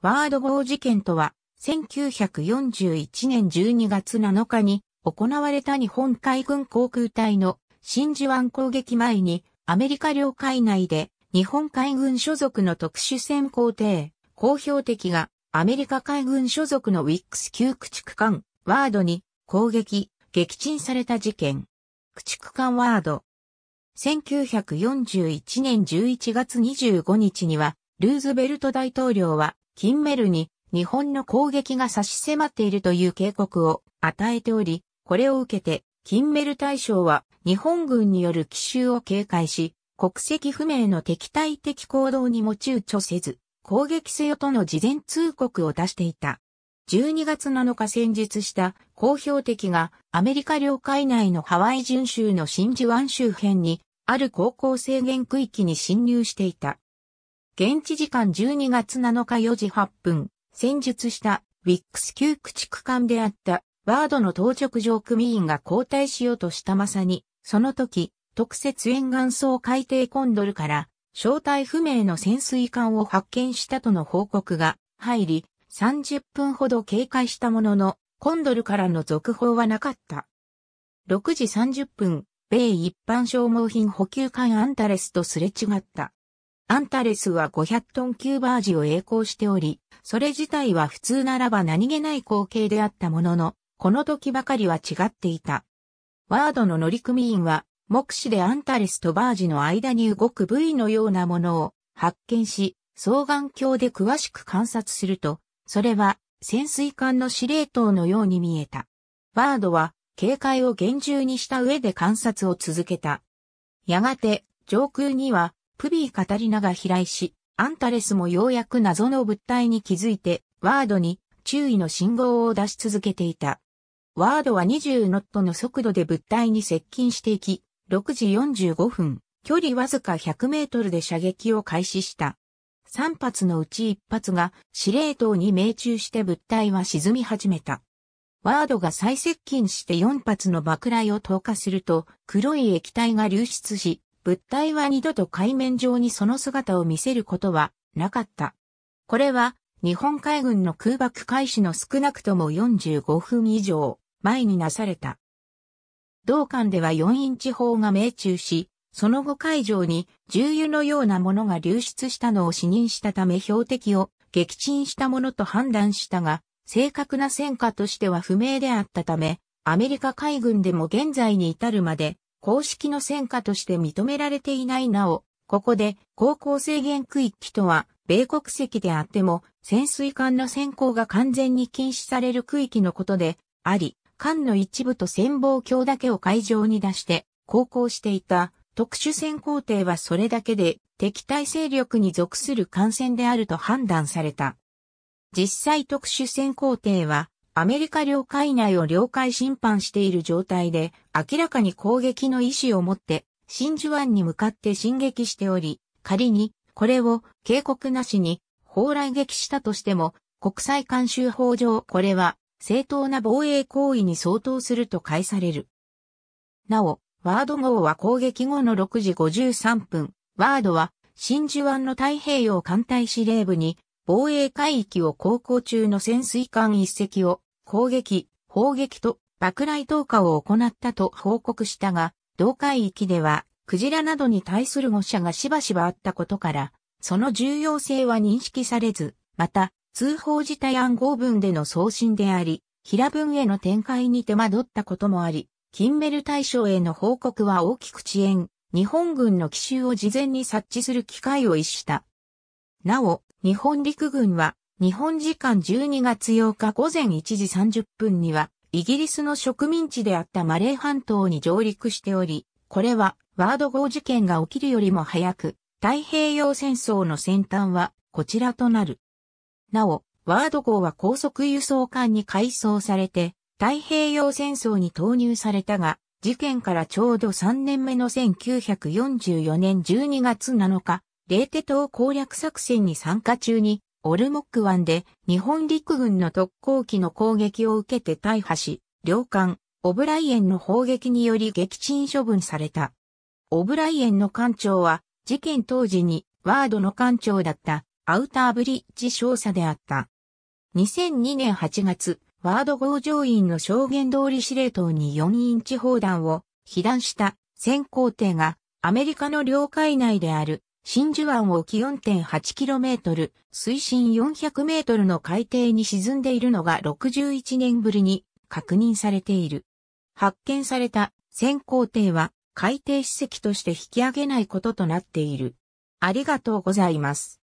ワード号事件とは、1941年12月7日に行われた日本海軍航空隊の真珠湾攻撃前にアメリカ領海内で日本海軍所属の特殊潜航艇、公表敵がアメリカ海軍所属のウィックス級駆逐艦ワードに攻撃、撃沈された事件。駆逐艦ワード。1941年11月25日には、ルーズベルト大統領はキンメルに日本の攻撃が差し迫っているという警告を与えており、これを受けて、キンメル大将は日本軍による奇襲を警戒し、国籍不明の敵対的行動にも躊躇せず、攻撃せよとの事前通告を出していた。12月7日戦日した公表敵がアメリカ領海内のハワイ巡州の真珠湾周辺にある航行制限区域に侵入していた。現地時間12月7日4時8分、戦術したウィックス旧駆逐艦であったワードの当直上組員が交代しようとしたまさに、その時、特設沿岸層海底コンドルから正体不明の潜水艦を発見したとの報告が入り、30分ほど警戒したものの、コンドルからの続報はなかった。6時30分、米一般消耗品補給艦アンタレスとすれ違った。アンタレスは500トン級バージを栄光しており、それ自体は普通ならば何気ない光景であったものの、この時ばかりは違っていた。ワードの乗組員は、目視でアンタレスとバージの間に動く部位のようなものを発見し、双眼鏡で詳しく観察すると、それは潜水艦の司令塔のように見えた。ワードは警戒を厳重にした上で観察を続けた。やがて上空にはプビー・カタリナが飛来し、アンタレスもようやく謎の物体に気づいて、ワードに注意の信号を出し続けていた。ワードは20ノットの速度で物体に接近していき、6時45分、距離わずか100メートルで射撃を開始した。3発のうち1発が司令塔に命中して物体は沈み始めた。ワードが再接近して4発の爆雷を投下すると黒い液体が流出し、物体は二度と海面上にその姿を見せることはなかった。これは日本海軍の空爆開始の少なくとも45分以上前になされた。同艦では4インチ砲が命中し、その後海上に重油のようなものが流出したのを視認したため標的を撃沈したものと判断したが、正確な戦果としては不明であったため、アメリカ海軍でも現在に至るまで公式の戦果として認められていないなお、ここで航行制限区域とは、米国籍であっても、潜水艦の潜航が完全に禁止される区域のことで、あり、艦の一部と潜望鏡だけを海上に出して、航行していた特殊潜航艇はそれだけで敵対勢力に属する艦船であると判断された。実際特殊潜航艇はアメリカ領海内を領海侵犯している状態で、明らかに攻撃の意思を持って、真珠湾に向かって進撃しており、仮に、これを警告なしに、砲来撃したとしても、国際慣習法上これは、正当な防衛行為に相当すると返される。なお、ワード号は攻撃後の6時53分、ワードは、真珠湾の太平洋艦隊司令部に、防衛海域を航行中の潜水艦一隻を攻撃、砲撃と爆雷投下を行ったと報告したが、同海域では、クジラなどに対する誤射がしばしばあったことから、その重要性は認識されず、また、通報自体暗号文での送信であり、平文への展開に手間取ったこともあり、キンメル大将への報告は大きく遅延、日本軍の奇襲を事前に察知する機会を逸した。なお、日本陸軍は日本時間12月8日午前1時30分には、イギリスの植民地であったマレー半島に上陸しており、これはワード号事件が起きるよりも早く、太平洋戦争の先端はこちらとなる。なお、ワード号は高速輸送艦に改装されて、太平洋戦争に投入されたが、事件からちょうど3年目の1944年12月7日、レーテ島攻略作戦に参加中にオルモック湾で日本陸軍の特攻機の攻撃を受けて大破し、領艦、オブライエンの砲撃により撃沈処分された。オブライエンの艦長は、事件当時にワードの艦長だったアウターブリッジ少佐であった。2002年8月、ワード号上員の証言通り司令塔に4インチ砲弾を被弾した先行艇がアメリカの領海内である真珠湾沖 4.8km、水深 400m の海底に沈んでいるのが61年ぶりに確認されている。発見された先行艇は海底史跡として引き上げないこととなっている。ありがとうございます。